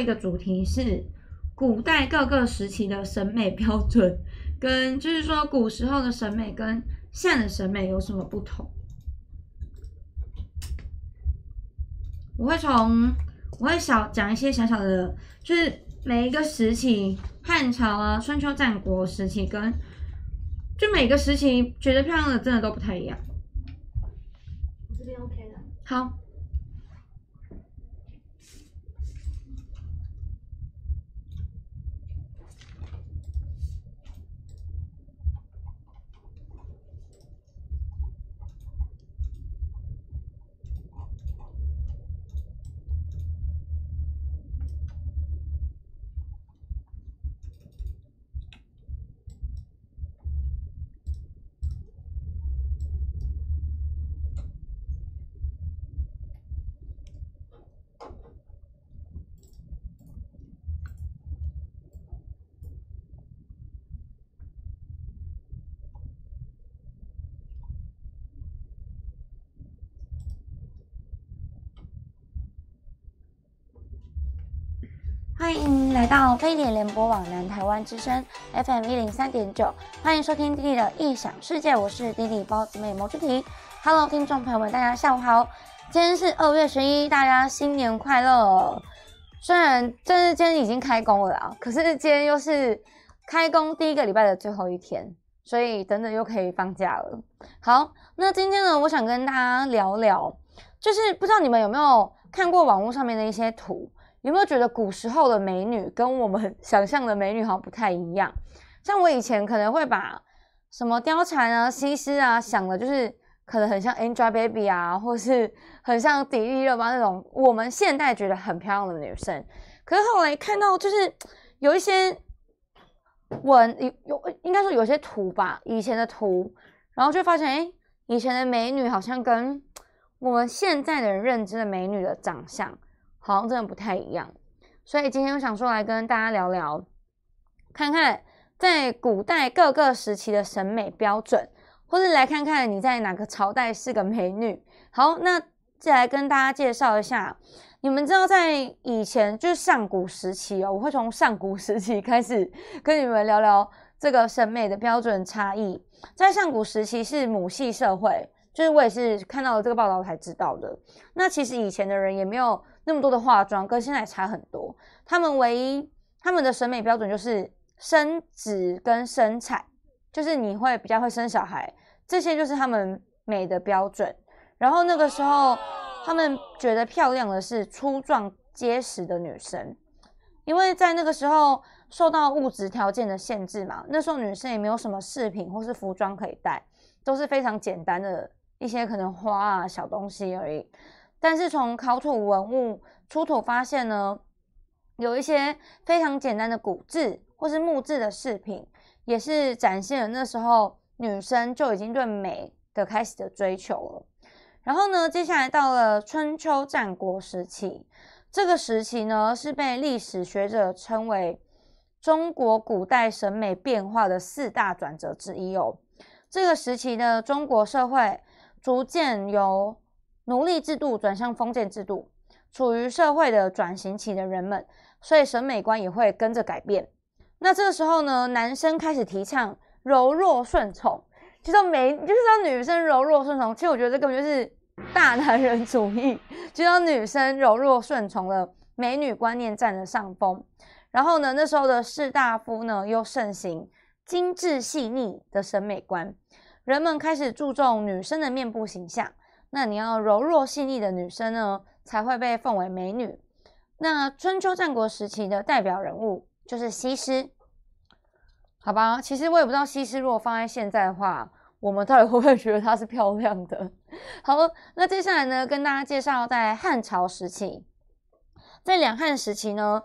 一个主题是古代各个时期的审美标准，跟就是说古时候的审美跟现在的审美有什么不同？我会从我会小讲一些小小的，就是每一个时期，汉朝啊、春秋战国时期跟就每个时期觉得漂亮的真的都不太一样。我这边 OK 的。好。到非典飞碟联播网、南台湾之声 FM 一零三点九，欢迎收听弟弟的异想世界，我是弟弟包子妹毛春蹄。Hello，听众朋友们，大家下午好。今天是二月十一，大家新年快乐。虽然正是今天已经开工了啊，可是今天又是开工第一个礼拜的最后一天，所以等等又可以放假了。好，那今天呢，我想跟大家聊聊，就是不知道你们有没有看过网络上面的一些图。有没有觉得古时候的美女跟我们 想象的美女好像不太一样？像我以前可能会把什么貂蝉啊、西施啊想的，就是可能很像 Angelababy 啊，或是很像迪丽热巴那种我们现代觉得很漂亮的女生。可是后来看到就是有一些文有有应该说有些图吧，以前的图，然后就发现，哎，以前的美女好像跟我们现在的人认知的美女的长相。好像真的不太一样，所以今天我想说来跟大家聊聊，看看在古代各个时期的审美标准，或者来看看你在哪个朝代是个美女。好，那再来跟大家介绍一下，你们知道在以前就是上古时期哦，我会从上古时期开始跟你们聊聊这个审美的标准差异。在上古时期是母系社会，就是我也是看到了这个报道才知道的。那其实以前的人也没有。那么多的化妆跟现在差很多，他们唯一他们的审美标准就是生殖跟身材，就是你会比较会生小孩，这些就是他们美的标准。然后那个时候，他们觉得漂亮的是粗壮结实的女生，因为在那个时候受到物质条件的限制嘛，那时候女生也没有什么饰品或是服装可以戴，都是非常简单的一些可能花啊小东西而已。但是从考古文物出土发现呢，有一些非常简单的骨质或是木质的饰品，也是展现了那时候女生就已经对美的开始的追求了。然后呢，接下来到了春秋战国时期，这个时期呢是被历史学者称为中国古代审美变化的四大转折之一哦。这个时期的中国社会逐渐由奴隶制度转向封建制度，处于社会的转型期的人们，所以审美观也会跟着改变。那这个时候呢，男生开始提倡柔弱顺从，就实美，就是让女生柔弱顺从。其实我觉得这根本就是大男人主义，就让女生柔弱顺从了。美女观念占了上风。然后呢，那时候的士大夫呢又盛行精致细腻的审美观，人们开始注重女生的面部形象。那你要柔弱细腻的女生呢，才会被奉为美女。那春秋战国时期的代表人物就是西施，好吧？其实我也不知道西施如果放在现在的话，我们到底会不会觉得她是漂亮的？好，那接下来呢，跟大家介绍在汉朝时期，在两汉时期呢，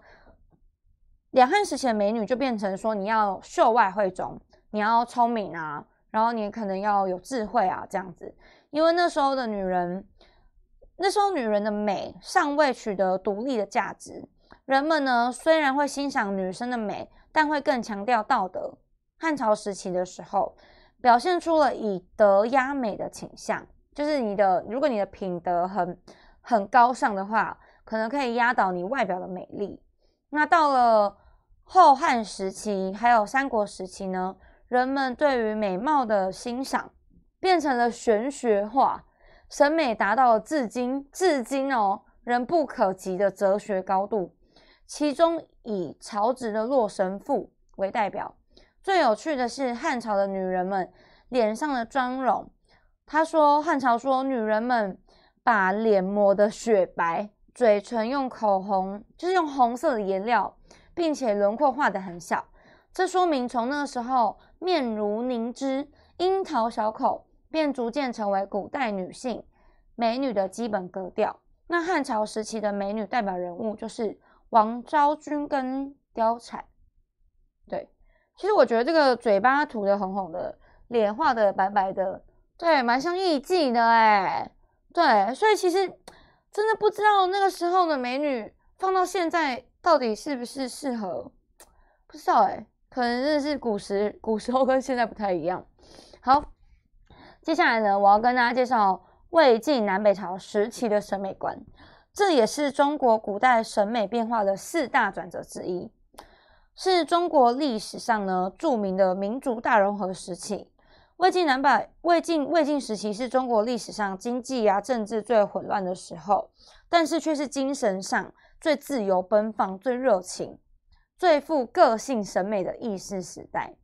两汉时期的美女就变成说你要秀外慧中，你要聪明啊，然后你可能要有智慧啊，这样子。因为那时候的女人，那时候女人的美尚未取得独立的价值。人们呢，虽然会欣赏女生的美，但会更强调道德。汉朝时期的时候，表现出了以德压美的倾向，就是你的，如果你的品德很很高尚的话，可能可以压倒你外表的美丽。那到了后汉时期，还有三国时期呢，人们对于美貌的欣赏。变成了玄学化，审美达到了至今至今哦人不可及的哲学高度。其中以曹植的《洛神赋》为代表。最有趣的是汉朝的女人们脸上的妆容。他说汉朝说女人们把脸抹得雪白，嘴唇用口红就是用红色的颜料，并且轮廓画的很小。这说明从那时候面如凝脂，樱桃小口。便逐渐成为古代女性美女的基本格调。那汉朝时期的美女代表人物就是王昭君跟貂蝉。对，其实我觉得这个嘴巴涂的红红的，脸画的白白的，对，蛮像艺妓的哎。对，所以其实真的不知道那个时候的美女放到现在到底是不是适合，不知道哎，可能真的是古时古时候跟现在不太一样。好。接下来呢，我要跟大家介绍魏晋南北朝时期的审美观，这也是中国古代审美变化的四大转折之一，是中国历史上呢著名的民族大融合时期。魏晋南北魏晋魏晋时期是中国历史上经济啊政治最混乱的时候，但是却是精神上最自由奔放、最热情、最富个性审美的意识时代。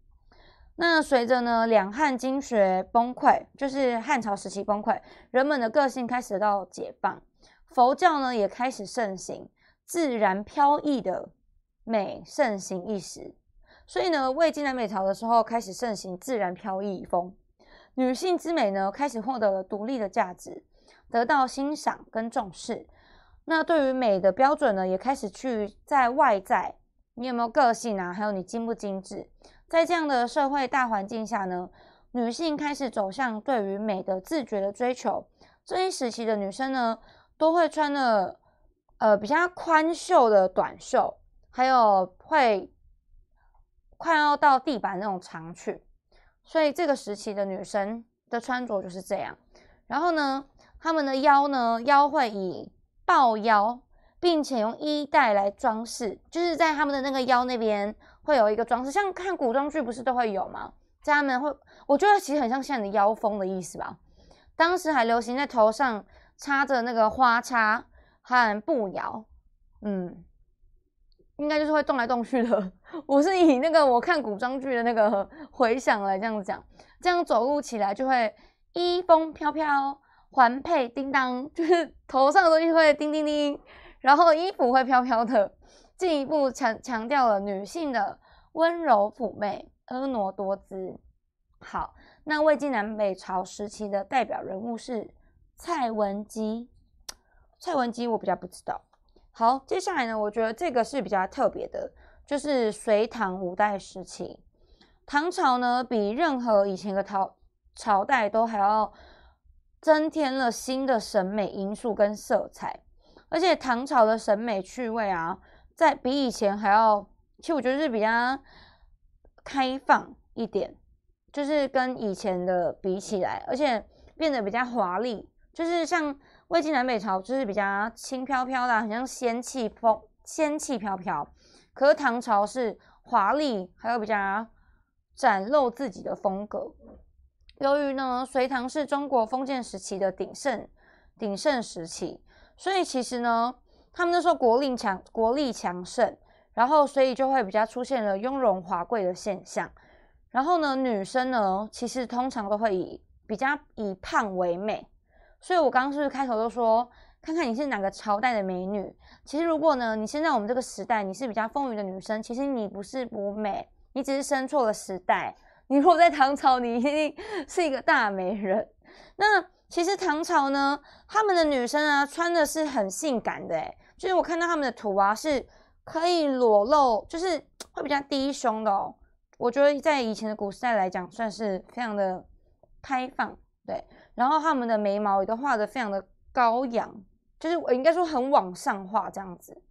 那随着呢，两汉经学崩溃，就是汉朝时期崩溃，人们的个性开始得到解放，佛教呢也开始盛行，自然飘逸的美盛行一时。所以呢，魏晋南北朝的时候开始盛行自然飘逸风，女性之美呢开始获得了独立的价值，得到欣赏跟重视。那对于美的标准呢，也开始去在外在，你有没有个性啊？还有你精不精致？在这样的社会大环境下呢，女性开始走向对于美的自觉的追求。这一时期的女生呢，都会穿的呃比较宽袖的短袖，还有会快要到地板那种长裙。所以这个时期的女生的穿着就是这样。然后呢，她们的腰呢，腰会以抱腰，并且用衣带来装饰，就是在她们的那个腰那边。会有一个装饰，像看古装剧不是都会有吗？家们会，我觉得其实很像现在的腰风的意思吧。当时还流行在头上插着那个花插和步摇，嗯，应该就是会动来动去的。我是以那个我看古装剧的那个回想来这样子讲，这样走路起来就会衣风飘飘，环佩叮当，就是头上的东西会叮叮叮，然后衣服会飘飘的。进一步强强调了女性的温柔妩媚、婀娜多姿。好，那魏晋南北朝时期的代表人物是蔡文姬。蔡文姬我比较不知道。好，接下来呢，我觉得这个是比较特别的，就是隋唐五代时期。唐朝呢，比任何以前的朝朝代都还要增添了新的审美因素跟色彩，而且唐朝的审美趣味啊。在比以前还要，其实我觉得是比较开放一点，就是跟以前的比起来，而且变得比较华丽，就是像魏晋南北朝就是比较轻飘飘的，很像仙气风，仙气飘飘。可是唐朝是华丽，还有比较展露自己的风格。由于呢，隋唐是中国封建时期的鼎盛鼎盛时期，所以其实呢。他们那时候国力强，国力强盛，然后所以就会比较出现了雍容华贵的现象。然后呢，女生呢，其实通常都会以比较以胖为美。所以我刚刚是不是开头就说，看看你是哪个朝代的美女。其实如果呢，你现在我们这个时代，你是比较丰腴的女生，其实你不是不美，你只是生错了时代。你如果在唐朝，你一定是一个大美人。那其实唐朝呢，他们的女生啊，穿的是很性感的诶就是我看到他们的图啊，是可以裸露，就是会比较低胸的哦。我觉得在以前的古时代来讲，算是非常的开放，对。然后他们的眉毛也都画的非常的高扬，就是我应该说很往上画这样子。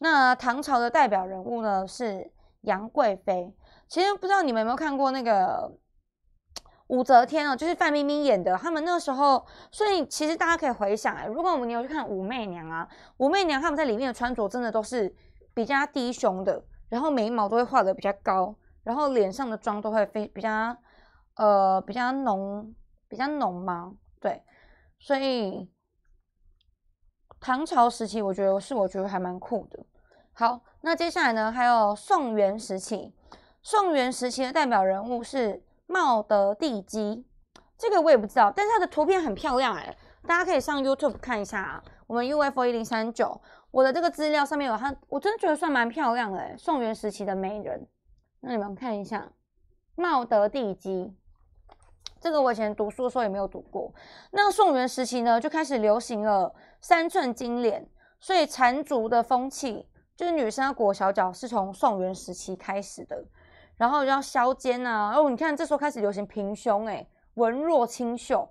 那唐朝的代表人物呢是杨贵妃。其实不知道你们有没有看过那个。武则天哦，就是范冰冰演的。他们那个时候，所以其实大家可以回想，如果我们有去看《武媚娘》啊，《武媚娘》他们在里面的穿着真的都是比较低胸的，然后眉毛都会画的比较高，然后脸上的妆都会非比较呃比较浓比较浓嘛。对，所以唐朝时期，我觉得是我觉得还蛮酷的。好，那接下来呢，还有宋元时期，宋元时期的代表人物是。茂德地姬，这个我也不知道，但是它的图片很漂亮哎，大家可以上 YouTube 看一下啊。我们 UFO 一零三九，我的这个资料上面有它，我真的觉得算蛮漂亮的宋元时期的美人，那你们看一下茂德地姬，这个我以前读书的时候也没有读过。那宋元时期呢，就开始流行了三寸金莲，所以缠足的风气就是女生裹小脚是从宋元时期开始的。然后就要削肩啊，哦，你看这时候开始流行平胸，哎，文弱清秀。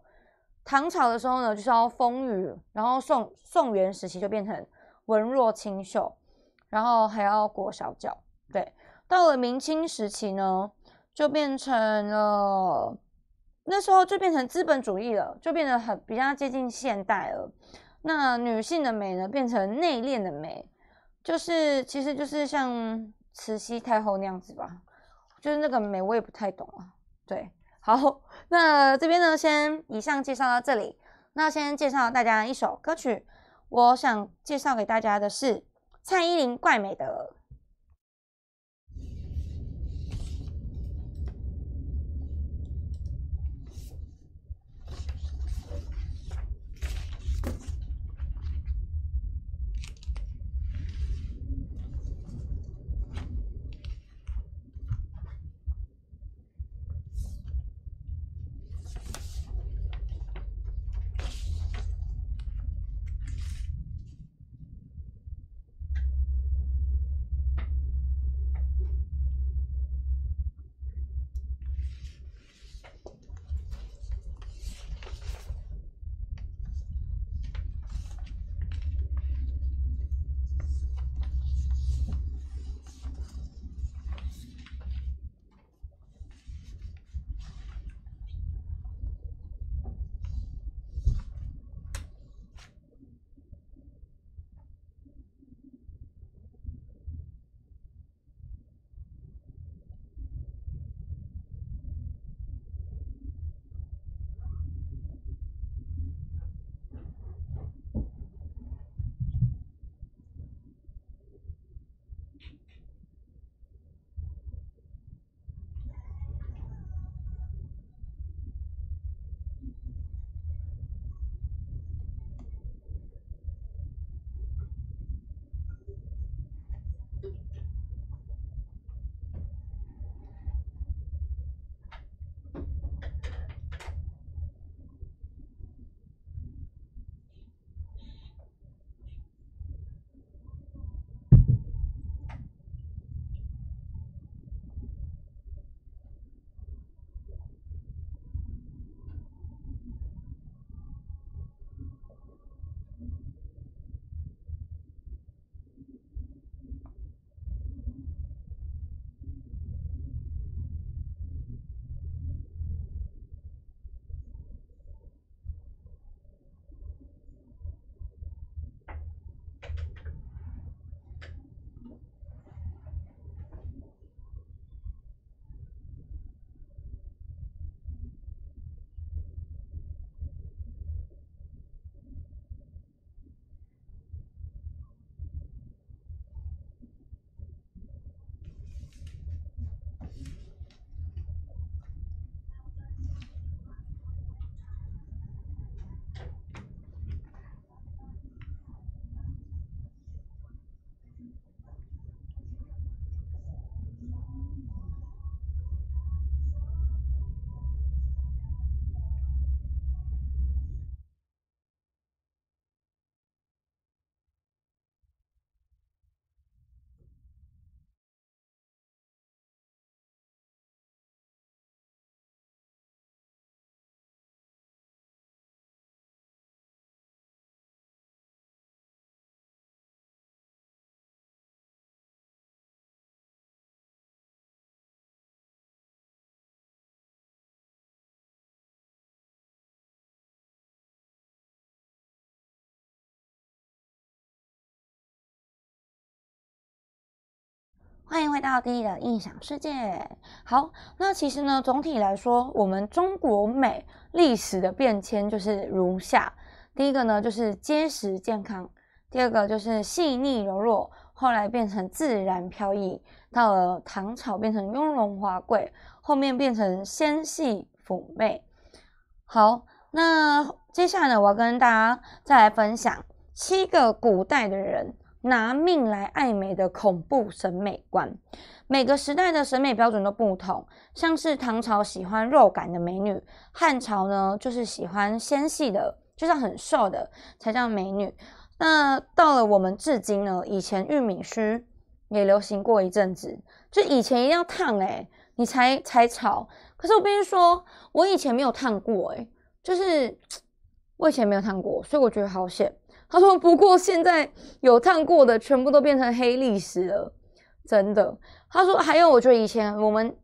唐朝的时候呢，就是要风雨，然后宋宋元时期就变成文弱清秀，然后还要裹小脚。对，到了明清时期呢，就变成了那时候就变成资本主义了，就变得很比较接近现代了。那女性的美呢，变成内敛的美，就是其实就是像慈禧太后那样子吧。就是那个美，我也不太懂啊。对，好，那这边呢，先以上介绍到这里。那先介绍大家一首歌曲，我想介绍给大家的是蔡依林《怪美的》。欢迎回到第一的印象世界。好，那其实呢，总体来说，我们中国美历史的变迁就是如下：第一个呢，就是结实健康；第二个就是细腻柔弱；后来变成自然飘逸；到了唐朝，变成雍容华贵；后面变成纤细妩媚。好，那接下来呢，我要跟大家再来分享七个古代的人。拿命来爱美的恐怖审美观，每个时代的审美标准都不同。像是唐朝喜欢肉感的美女，汉朝呢就是喜欢纤细的，就像很瘦的才叫美女。那到了我们至今呢，以前玉米须也流行过一阵子，就以前一定要烫哎，你才才潮。可是我必须说，我以前没有烫过哎，就是 我以前没有烫过，所以我觉得好险。他说：“不过现在有烫过的全部都变成黑历史了，真的。”他说：“还有，我觉得以前我们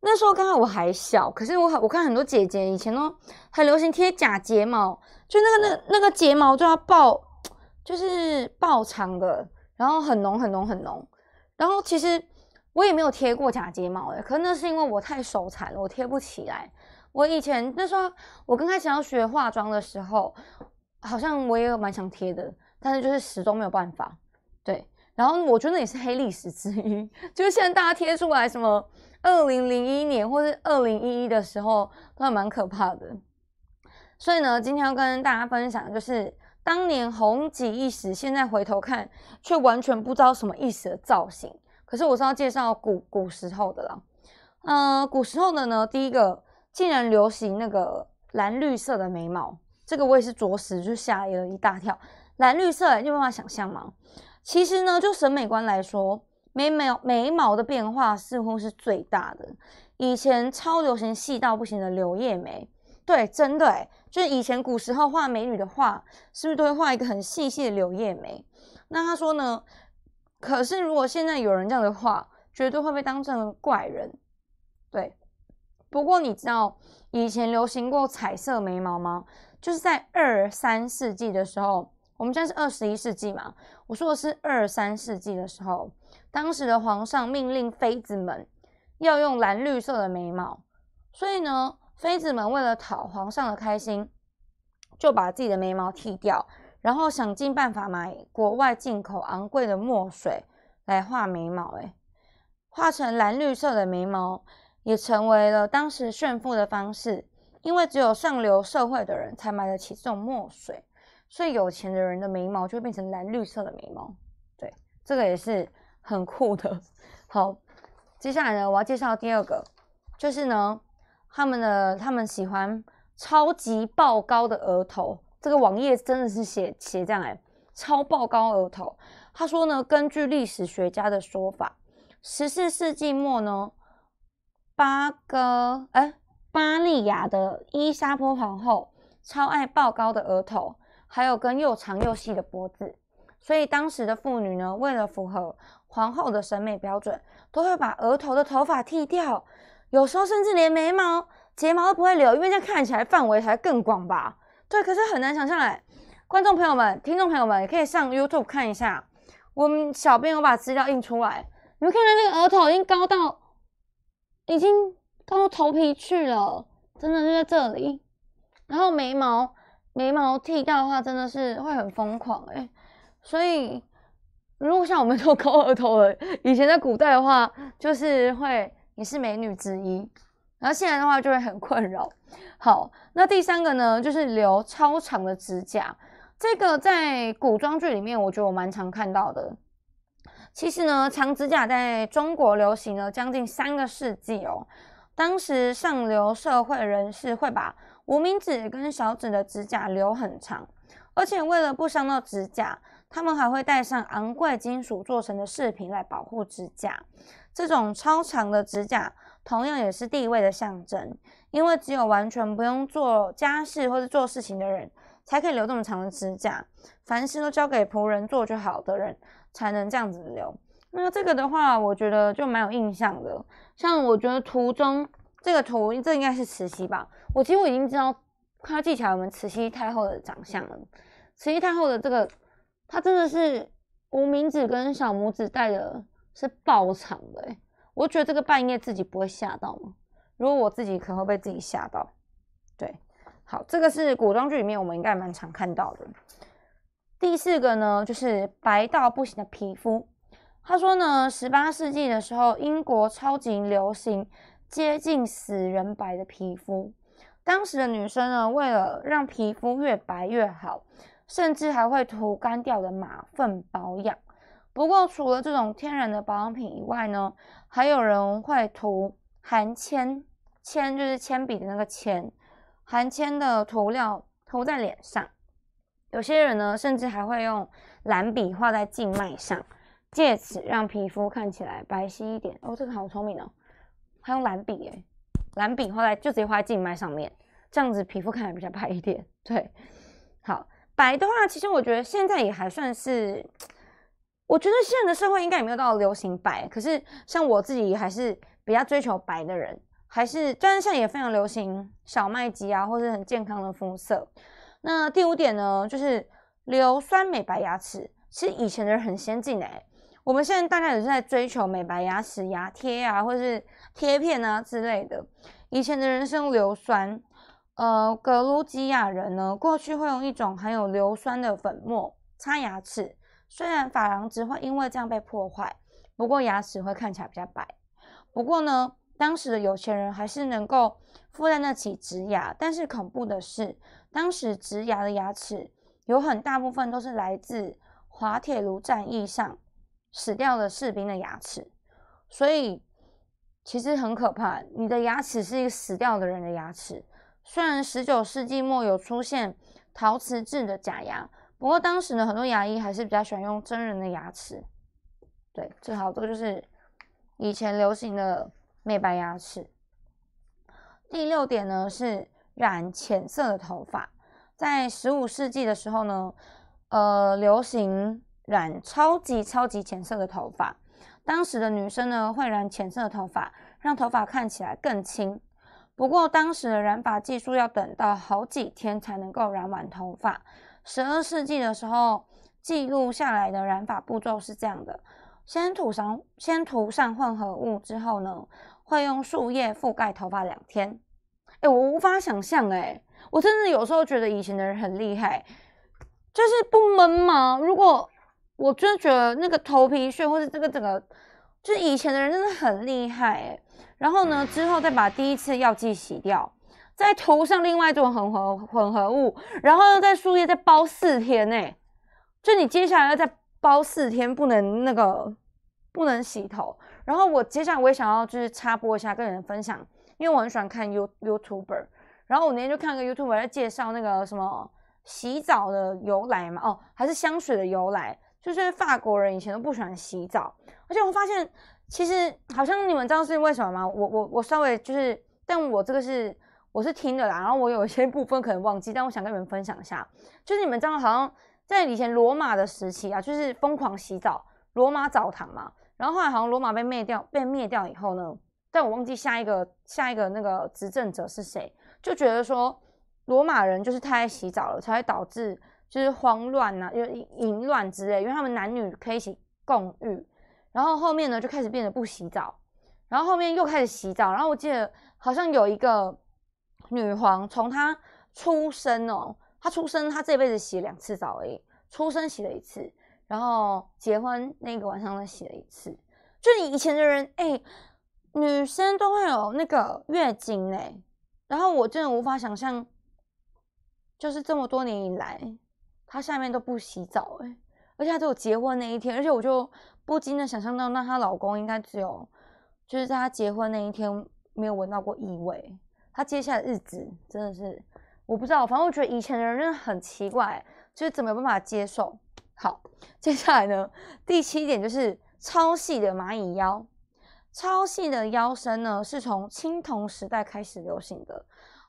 那时候，刚好我还小，可是我我看很多姐姐以前都很流行贴假睫毛，就那个那那个睫毛就要爆，就是爆长的，然后很浓很浓很浓。然后其实我也没有贴过假睫毛的，可能那是因为我太手残了，我贴不起来。我以前那时候我刚开始要学化妆的时候。”好像我也蛮想贴的，但是就是始终没有办法。对，然后我觉得也是黑历史之一，就是现在大家贴出来什么二零零一年或是二零一一的时候，都还蛮可怕的。所以呢，今天要跟大家分享，就是当年红极一时，现在回头看却完全不知道什么意思的造型。可是我是要介绍古古时候的啦，嗯，古时候的呢，第一个竟然流行那个蓝绿色的眉毛。这个我也是着实就吓了一大跳，蓝绿色你有办法想象吗？其实呢，就审美观来说，眉毛眉毛的变化似乎是最大的。以前超流行细到不行的柳叶眉，对，真的，就是以前古时候画美女的画，是不是都会画一个很细细的柳叶眉？那他说呢？可是如果现在有人这样的画，绝对会被当成怪人。对，不过你知道以前流行过彩色眉毛吗？就是在二三世纪的时候，我们现在是二十一世纪嘛，我说的是二三世纪的时候，当时的皇上命令妃子们要用蓝绿色的眉毛，所以呢，妃子们为了讨皇上的开心，就把自己的眉毛剃掉，然后想尽办法买国外进口昂贵的墨水来画眉毛，诶，画成蓝绿色的眉毛，也成为了当时炫富的方式。因为只有上流社会的人才买得起这种墨水，所以有钱的人的眉毛就会变成蓝绿色的眉毛。对，这个也是很酷的。好，接下来呢，我要介绍第二个，就是呢，他们的他们喜欢超级爆高的额头。这个网页真的是写写这样哎，超爆高额头。他说呢，根据历史学家的说法，十四世纪末呢，八个哎。巴利亚的伊莎波皇后超爱爆高的额头，还有根又长又细的脖子，所以当时的妇女呢，为了符合皇后的审美标准，都会把额头的头发剃掉，有时候甚至连眉毛、睫毛都不会留，因为这样看起来范围才更广吧？对，可是很难想象来，观众朋友们、听众朋友们，也可以上 YouTube 看一下，我们小编有把资料印出来，你们看到那个额头已经高到已经。都头皮去了，真的就在这里。然后眉毛眉毛剃掉的话，真的是会很疯狂哎。所以如果像我们做高额头的，以前在古代的话，就是会你是美女之一。然后现在的话就会很困扰。好，那第三个呢，就是留超长的指甲。这个在古装剧里面，我觉得我蛮常看到的。其实呢，长指甲在中国流行了将近三个世纪哦。当时上流社会人士会把无名指跟小指的指甲留很长，而且为了不伤到指甲，他们还会戴上昂贵金属做成的饰品来保护指甲。这种超长的指甲同样也是地位的象征，因为只有完全不用做家事或者做事情的人，才可以留这么长的指甲，凡事都交给仆人做就好的人才能这样子留。那这个的话，我觉得就蛮有印象的。像我觉得图中这个图，这应该是慈禧吧？我其实我已经知道，要记起来我们慈禧太后的长相了。慈禧太后的这个，她真的是无名指跟小拇指戴的是爆长的。哎，我觉得这个半夜自己不会吓到吗？如果我自己可会被自己吓到？对，好，这个是古装剧里面我们应该蛮常看到的。第四个呢，就是白到不行的皮肤。他说呢，十八世纪的时候，英国超级流行接近死人白的皮肤。当时的女生呢，为了让皮肤越白越好，甚至还会涂干掉的马粪保养。不过，除了这种天然的保养品以外呢，还有人会涂含铅铅就是铅笔的那个铅含铅的涂料涂在脸上。有些人呢，甚至还会用蓝笔画在静脉上。借此让皮肤看起来白皙一点。哦，这个好聪明哦，还用蓝笔诶，蓝笔，后来就直接画静脉上面，这样子皮肤看起来比较白一点。对，好白的话，其实我觉得现在也还算是，我觉得现在的社会应该也没有到流行白，可是像我自己还是比较追求白的人，还是，但是现在也非常流行小麦肌啊，或是很健康的肤色。那第五点呢，就是硫酸美白牙齿，其实以前的人很先进哎。我们现在大概也是在追求美白牙齿、牙贴啊，或是贴片啊之类的。以前的人生硫酸，呃，格鲁吉亚人呢，过去会用一种含有硫酸的粉末擦牙齿。虽然珐琅质会因为这样被破坏，不过牙齿会看起来比较白。不过呢，当时的有钱人还是能够附担那起植牙。但是恐怖的是，当时植牙的牙齿有很大部分都是来自滑铁卢战役上。死掉的士兵的牙齿，所以其实很可怕。你的牙齿是一个死掉的人的牙齿。虽然十九世纪末有出现陶瓷制的假牙，不过当时呢，很多牙医还是比较喜欢用真人的牙齿。对，这好多就是以前流行的美白牙齿。第六点呢是染浅色的头发。在十五世纪的时候呢，呃，流行。染超级超级浅色的头发，当时的女生呢会染浅色头发，让头发看起来更轻。不过当时的染发技术要等到好几天才能够染完头发。十二世纪的时候，记录下来的染发步骤是这样的：先涂上先涂上混合物之后呢，会用树叶覆盖头发两天。哎，我无法想象哎，我真的有时候觉得以前的人很厉害，就是不闷吗？如果我真的觉得那个头皮屑，或者这个整个，就是以前的人真的很厉害诶。然后呢，之后再把第一次药剂洗掉，再涂上另外一种混合混合物，然后又在树叶再包四天哎。就你接下来要再包四天，不能那个不能洗头。然后我接下来我也想要就是插播一下跟你们分享，因为我很喜欢看 You YouTuber。然后我那天就看个 YouTuber 在介绍那个什么洗澡的由来嘛，哦，还是香水的由来。就是法国人以前都不喜欢洗澡，而且我发现，其实好像你们知道是为什么吗？我我我稍微就是，但我这个是我是听的啦，然后我有一些部分可能忘记，但我想跟你们分享一下，就是你们知道好像在以前罗马的时期啊，就是疯狂洗澡，罗马澡堂嘛，然后后来好像罗马被灭掉，被灭掉以后呢，但我忘记下一个下一个那个执政者是谁，就觉得说罗马人就是太爱洗澡了，才会导致。就是慌乱呐，因为淫乱之类，因为他们男女可以一起共浴，然后后面呢就开始变得不洗澡，然后后面又开始洗澡，然后我记得好像有一个女皇从她出生哦，她出生她这辈子洗两次澡而已，出生洗了一次，然后结婚那个晚上再洗了一次。就以前的人哎，女生都会有那个月经哎，然后我真的无法想象，就是这么多年以来。她下面都不洗澡哎，而且她只有结婚那一天，而且我就不禁的想象到，那她老公应该只有，就是在她结婚那一天没有闻到过异味，她接下来日子真的是我不知道，反正我觉得以前的人真的很奇怪，就是怎么有办法接受。好，接下来呢，第七点就是超细的蚂蚁腰，超细的腰身呢是从青铜时代开始流行的，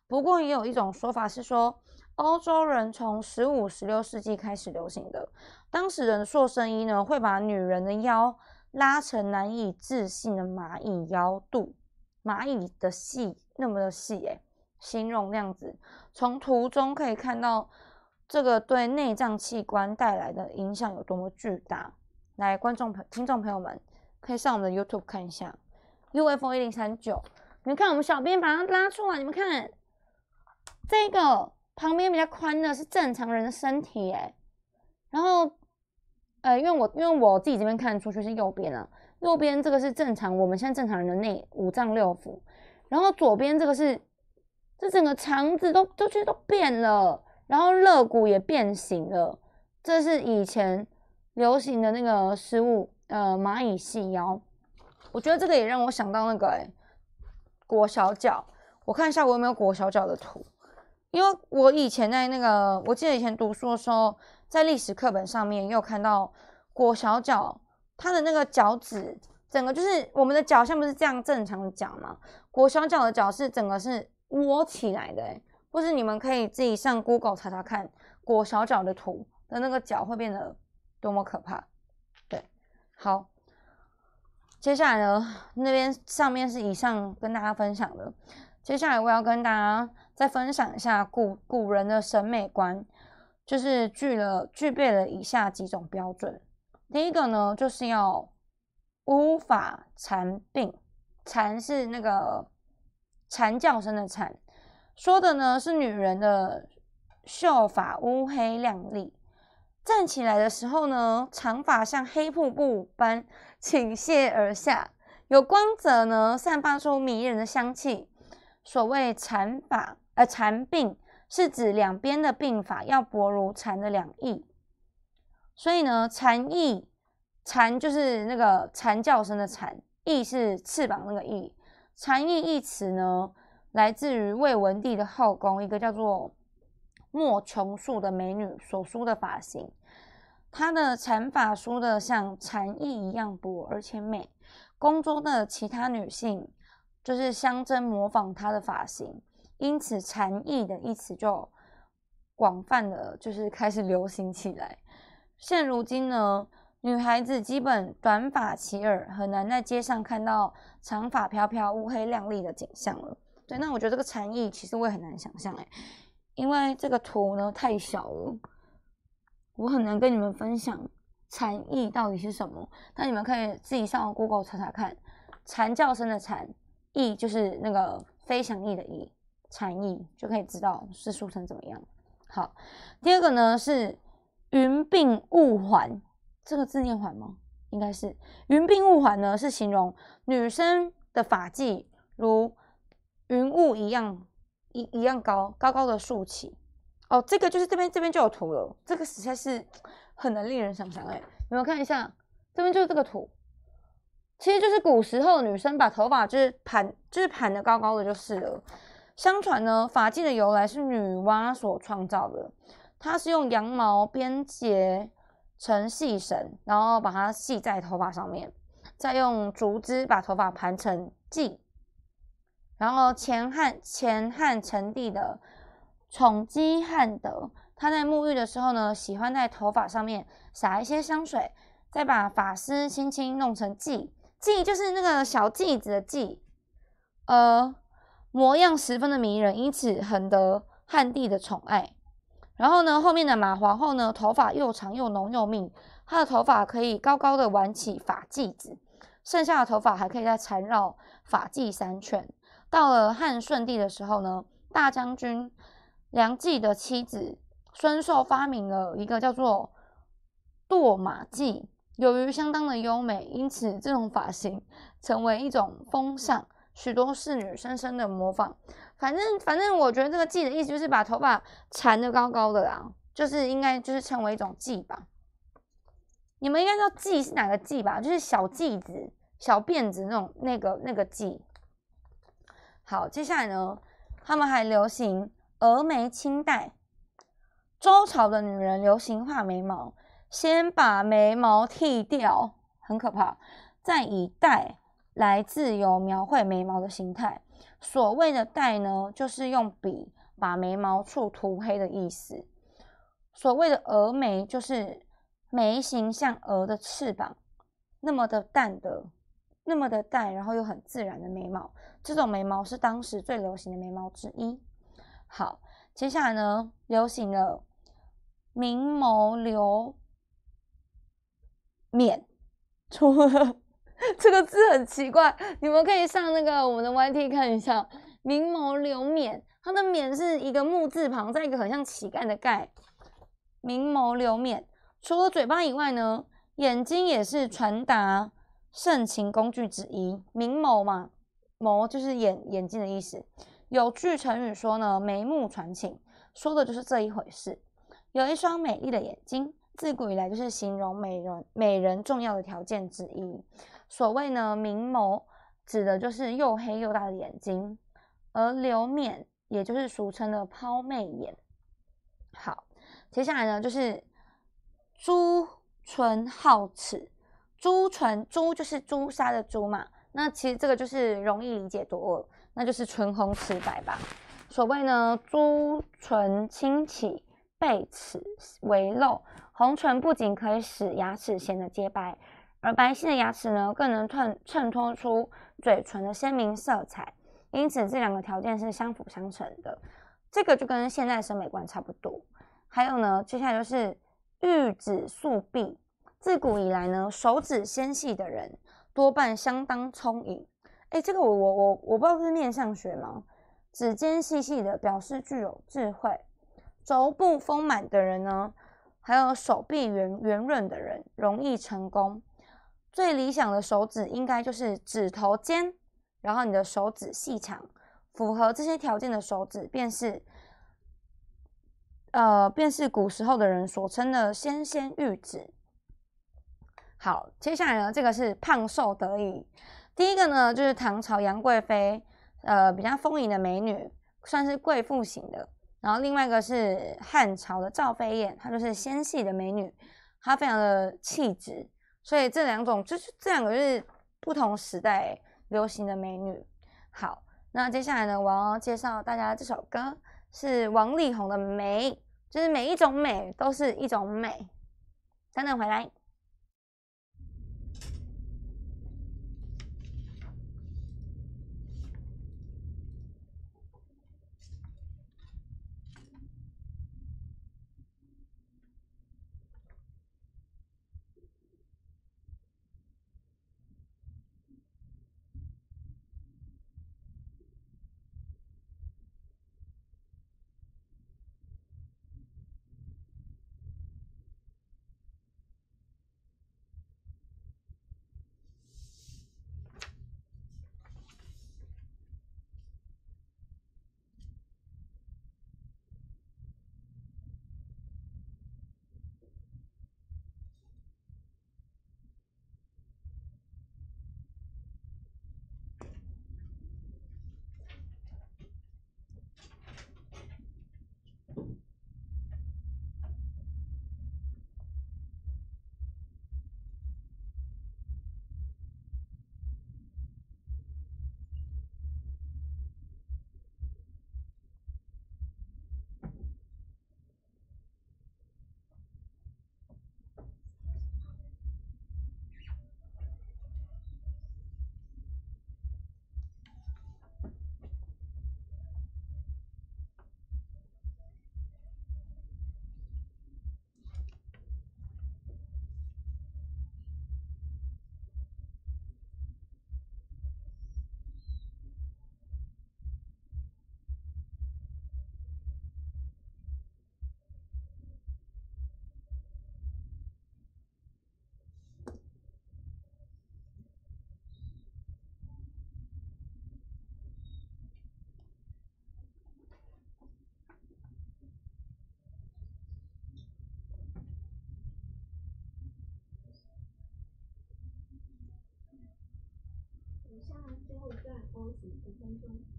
不过也有一种说法是说。欧洲人从十五、十六世纪开始流行的，当时人塑身衣呢，会把女人的腰拉成难以置信的蚂蚁腰肚，蚂蚁的细那么的细诶，形容那样子。从图中可以看到，这个对内脏器官带来的影响有多么巨大。来，观众朋听众朋友们，可以上我们的 YouTube 看一下，U F O 一零三九，你们看我们小编把它拉出来，你们看这个。旁边比较宽的是正常人的身体哎，然后，呃，因为我因为我自己这边看出去是右边啊，右边这个是正常我们现在正常人的内五脏六腑，然后左边这个是这整个肠子都都去都变了，然后肋骨也变形了，这是以前流行的那个食物呃蚂蚁细腰，我觉得这个也让我想到那个哎裹小脚，我看一下我有没有裹小脚的图。因为我以前在那个，我记得以前读书的时候，在历史课本上面有看到裹小脚，它的那个脚趾整个就是我们的脚，像不是这样正常的脚吗？裹小脚的脚是整个是窝起来的，哎，或是你们可以自己上 Google 查查看裹小脚的图的那个脚会变得多么可怕。对，好，接下来呢，那边上面是以上跟大家分享的，接下来我要跟大家。再分享一下古古人的审美观，就是具了具备了以下几种标准。第一个呢，就是要乌发缠鬓，禅是那个蝉叫声的蝉，说的呢是女人的秀发乌黑亮丽，站起来的时候呢，长发像黑瀑布般倾泻而下，有光泽呢，散发出迷人的香气。所谓禅法，呃，蚕病是指两边的病法要薄如蝉的两翼，所以呢，蝉翼，蝉就是那个蝉叫声的蝉，翼是翅膀那个翼。蝉翼一词呢，来自于魏文帝的后宫一个叫做莫琼素的美女所梳的发型，她的禅发梳的像蝉翼一样薄而且美，宫中的其他女性就是相争模仿她的发型。因此，蝉翼的一词就广泛的就是开始流行起来。现如今呢，女孩子基本短发齐耳，很难在街上看到长发飘飘、乌黑亮丽的景象了。对，那我觉得这个蝉翼其实我也很难想象诶，因为这个图呢太小了，我很难跟你们分享蝉翼到底是什么。那你们可以自己上 Google 查查看，蝉叫声的蝉翼就是那个飞翔翼的翼。残意就可以知道是梳成怎么样。好，第二个呢是云鬓雾鬟，这个字念鬟吗？应该是云鬓雾鬟呢，是形容女生的发髻如云雾一样一一样高高高的竖起。哦，这个就是这边这边就有图了，这个实在是很能令人想象哎。你们看一下，这边就是这个图，其实就是古时候女生把头发就是盘就是盘的高高的就是了。相传呢，发髻的由来是女娲所创造的，它是用羊毛编结成细绳，然后把它系在头发上面，再用竹枝把头发盘成髻。然后，前汉前汉成帝的宠姬汉德，她在沐浴的时候呢，喜欢在头发上面撒一些香水，再把发丝轻轻弄成髻。髻就是那个小髻子的髻，呃。模样十分的迷人，因此很得汉帝的宠爱。然后呢，后面的马皇后呢，头发又长又浓又密，她的头发可以高高的挽起发髻子，剩下的头发还可以再缠绕发髻三圈。到了汉顺帝的时候呢，大将军梁冀的妻子孙寿发明了一个叫做堕马髻，由于相当的优美，因此这种发型成为一种风尚。许多侍女深深的模仿，反正反正我觉得这个髻的意思就是把头发缠的高高的啦，就是应该就是称为一种髻吧。你们应该知道髻是哪个髻吧？就是小髻子、小辫子那种那个那个髻。好，接下来呢，他们还流行峨眉清黛。周朝的女人流行画眉毛，先把眉毛剃掉，很可怕，再以黛。来自由描绘眉毛的形态。所谓的带呢，就是用笔把眉毛处涂黑的意思。所谓的峨眉，就是眉形像鹅的翅膀那么的淡的，那么的淡，然后又很自然的眉毛。这种眉毛是当时最流行的眉毛之一。好，接下来呢，流行的明眸流面，了 这个字很奇怪，你们可以上那个我们的 Y T 看一下。明眸流眄，它的眄是一个木字旁，再一个很像乞丐的丐。明眸流眄，除了嘴巴以外呢，眼睛也是传达盛情工具之一。明眸嘛，眸就是眼眼睛的意思。有句成语说呢，眉目传情，说的就是这一回事。有一双美丽的眼睛，自古以来就是形容美人美人重要的条件之一。所谓呢，明眸指的就是又黑又大的眼睛，而流面也就是俗称的抛媚眼。好，接下来呢就是朱唇皓齿，朱唇朱就是朱砂的朱嘛，那其实这个就是容易理解多了，那就是唇红齿白吧。所谓呢，朱唇清起。背齿微露，红唇不仅可以使牙齿显得洁白。而白皙的牙齿呢，更能衬衬托出嘴唇的鲜明色彩，因此这两个条件是相辅相成的。这个就跟现代审美观差不多。还有呢，接下来就是玉指素臂。自古以来呢，手指纤细的人多半相当聪颖。哎，这个我我我我不知道是面相学吗？指尖细细的表示具有智慧，肘部丰满的人呢，还有手臂圆圆润的人容易成功。最理想的手指应该就是指头尖，然后你的手指细长，符合这些条件的手指便是，呃，便是古时候的人所称的纤纤玉指。好，接下来呢，这个是胖瘦得宜。第一个呢，就是唐朝杨贵妃，呃，比较丰盈的美女，算是贵妇型的。然后另外一个是汉朝的赵飞燕，她就是纤细的美女，她非常的气质。所以这两种就是这两个就是不同时代流行的美女。好，那接下来呢，我要介绍大家这首歌是王力宏的《美》，就是每一种美都是一种美。等等回来。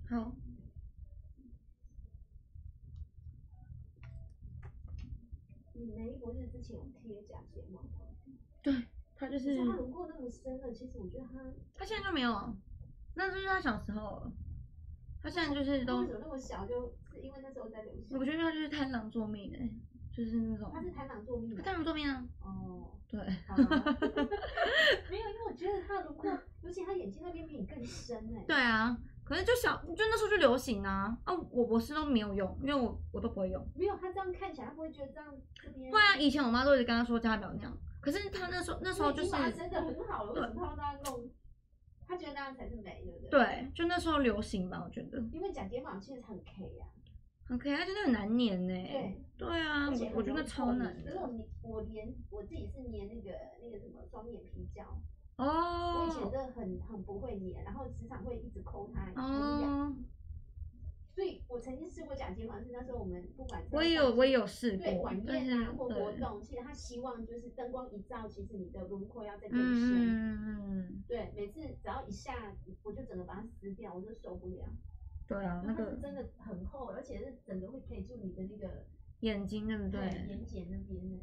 好。你国之前贴假睫毛吗？对，他就是。他轮廓那么深其实我觉得他。他现在就没有，那就是他小时候，他现在就是都。那么小，就是因为那时候在流行。我觉得他就是贪狼坐命哎，就是那种。他是贪狼坐命。干什么命啊？哦，对。没有，因为我觉得他轮廓。而且他眼睛那边比你更深哎。对啊，可是就小，就那时候就流行啊。啊，我我是都没有用，因为我我都不会用。没有，他这样看起来，他不会觉得这样这边。会啊，以前我妈都一直跟他说叫他不要那样。可是他那时候那时候就是。真的很好，我很怕他弄。他觉得那样才是美，的。对？就那时候流行吧，我觉得。因为假睫毛其实很 K 啊。很 K，真的很难粘哎。对。对啊，我我觉得超难。可是我我我自己是粘那个那个什么双眼皮胶。哦，我以前真的很很不会粘，然后时常会一直抠它，一所以我曾经试过假睫毛，是那时候我们不管。我也有，我也有试过。对，晚宴啊或活动，其实他希望就是灯光一照，其实你的轮廓要再这深。嗯嗯嗯对，每次只要一下，我就整个把它撕掉，我就受不了。对啊，那个真的很厚，而且是整个会贴住你的那个眼睛，对不对？眼睑那边的。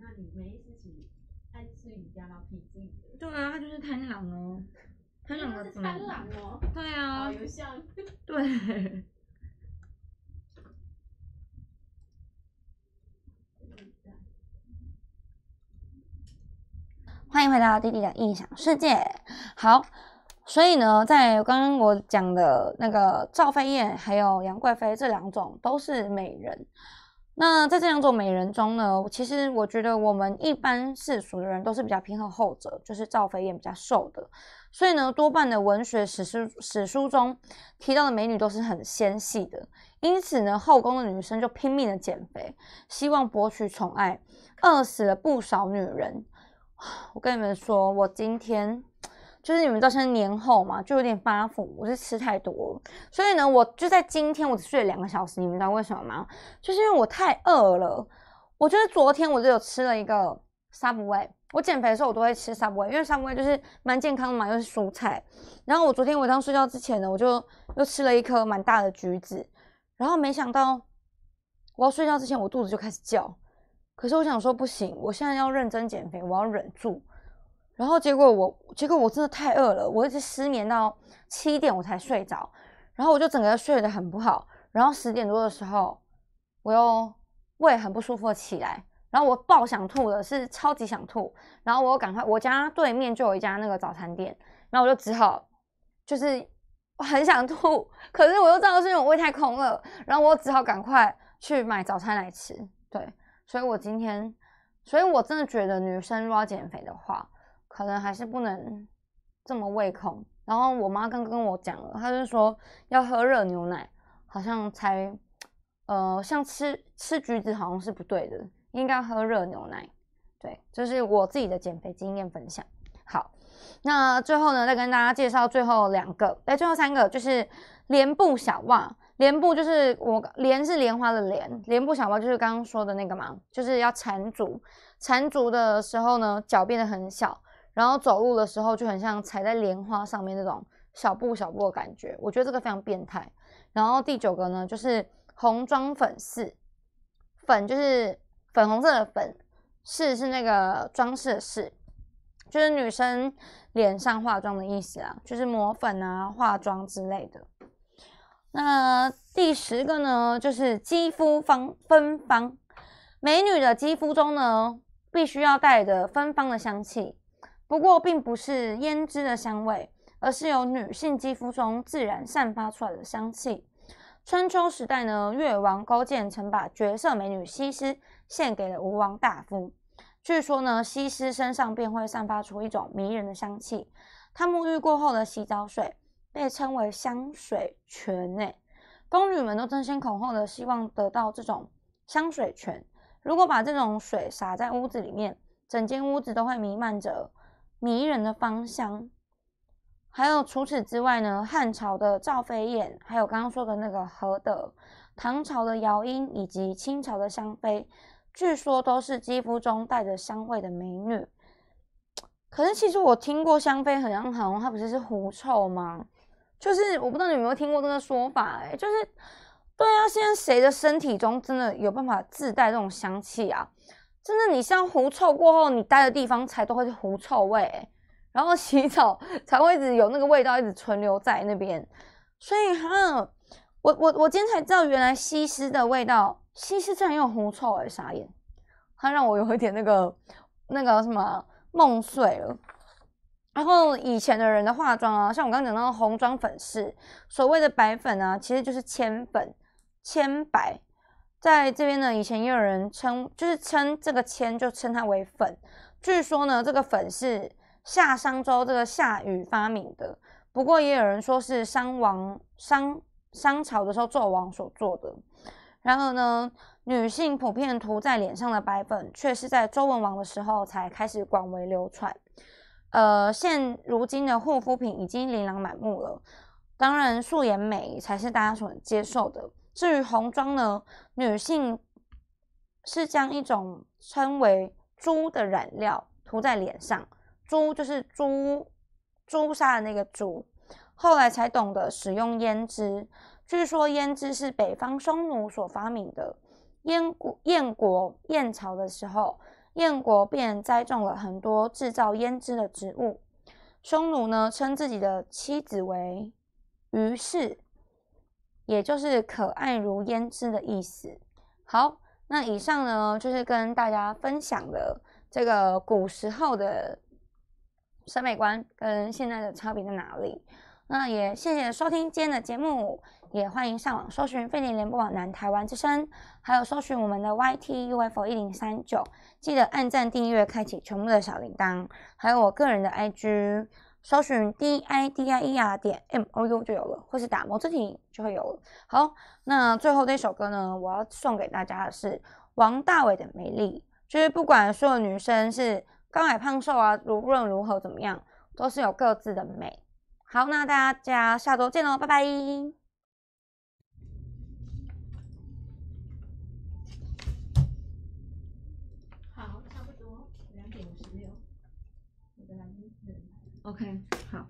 那你没爱吃老皮筋？对啊，他就是贪婪哦，贪婪的怎么？贪婪哦！对啊，好有 对。欢迎回到弟弟的印象世界。好，所以呢，在刚刚我讲的那个赵飞燕还有杨贵妃这两种都是美人。那在这两种美人中呢，其实我觉得我们一般世俗的人都是比较偏好后者，就是赵飞燕比较瘦的。所以呢，多半的文学史书、史书中提到的美女都是很纤细的。因此呢，后宫的女生就拼命的减肥，希望博取宠爱，饿死了不少女人。我跟你们说，我今天。就是你们知道现在年后嘛，就有点发福，我是吃太多了。所以呢，我就在今天我只睡了两个小时，你们知道为什么吗？就是因为我太饿了。我觉得昨天我就有吃了一个 w 布 y 我减肥的时候我都会吃 w 布 y 因为 w 布 y 就是蛮健康的嘛，又是蔬菜。然后我昨天我刚睡觉之前呢，我就又吃了一颗蛮大的橘子。然后没想到我要睡觉之前，我肚子就开始叫。可是我想说不行，我现在要认真减肥，我要忍住。然后结果我，结果我真的太饿了，我一直失眠到七点我才睡着，然后我就整个睡得很不好。然后十点多的时候，我又胃很不舒服起来，然后我爆想吐了，是超级想吐。然后我又赶快，我家对面就有一家那个早餐店，然后我就只好就是我很想吐，可是我又知道是为我胃太空了，然后我只好赶快去买早餐来吃。对，所以我今天，所以我真的觉得女生如果要减肥的话，可能还是不能这么胃口。然后我妈刚跟我讲了，她就说要喝热牛奶，好像才呃像吃吃橘子好像是不对的，应该喝热牛奶。对，这是我自己的减肥经验分享。好，那最后呢，再跟大家介绍最后两个，哎，最后三个就是莲布小袜。莲布就是我莲是莲花的莲，莲布小袜就是刚刚说的那个嘛，就是要缠足，缠足的时候呢，脚变得很小。然后走路的时候就很像踩在莲花上面那种小步小步的感觉，我觉得这个非常变态。然后第九个呢，就是红妆粉饰，粉就是粉红色的粉，饰是那个装饰的饰，就是女生脸上化妆的意思啊，就是抹粉啊、化妆之类的。那第十个呢，就是肌肤芳芬芳，美女的肌肤中呢，必须要带着芬芳的香气。不过并不是胭脂的香味，而是由女性肌肤中自然散发出来的香气。春秋时代呢，越王勾践曾把绝色美女西施献给了吴王大夫据说呢，西施身上便会散发出一种迷人的香气。她沐浴过后的洗澡水被称为香水泉呢，宫女们都争先恐后的希望得到这种香水泉。如果把这种水洒在屋子里面，整间屋子都会弥漫着。迷人的芳香，还有除此之外呢？汉朝的赵飞燕，还有刚刚说的那个何德，唐朝的姚英，以及清朝的香妃，据说都是肌肤中带着香味的美女。可是其实我听过香妃很像很红，她不是是狐臭吗？就是我不知道你有没有听过这个说法，哎，就是对啊，现在谁的身体中真的有办法自带这种香气啊？真的，你像狐臭过后，你待的地方才都会是狐臭味，然后洗澡才会一直有那个味道一直存留在那边。所以哈，我我我今天才知道，原来西施的味道，西施竟然有狐臭，哎，傻眼！它让我有一点那个那个什么梦碎了。然后以前的人的化妆啊，像我刚刚讲到红妆粉饰，所谓的白粉啊，其实就是铅粉，铅白。在这边呢，以前也有人称，就是称这个铅就称它为粉。据说呢，这个粉是夏商周这个夏禹发明的，不过也有人说是商王商商朝的时候纣王所做的。然而呢，女性普遍涂在脸上的白粉，却是在周文王的时候才开始广为流传。呃，现如今的护肤品已经琳琅满目了，当然素颜美才是大家所接受的。至于红妆呢，女性是将一种称为“朱”的染料涂在脸上，“朱”就是朱朱砂的那个“朱”。后来才懂得使用胭脂。据说胭脂是北方匈奴所发明的。燕国燕国燕朝的时候，燕国便栽种了很多制造胭脂的植物。匈奴呢，称自己的妻子为“阏氏”。也就是可爱如胭脂的意思。好，那以上呢就是跟大家分享的这个古时候的审美观跟现在的差别在哪里。那也谢谢收听今天的节目，也欢迎上网搜寻飞利联播网、南台湾之声，还有搜寻我们的 Y T U F 一零三九。记得按赞、订阅、开启全部的小铃铛，还有我个人的 I G。搜寻 d i d i e r 点 m o u 就有了，或是打摩斯体就会有了。好，那最后这首歌呢，我要送给大家的是王大伟的《美丽》，就是不管所有女生是高矮胖瘦啊，无论如何怎么样，都是有各自的美。好，那大家下周见喽，拜拜。OK，好。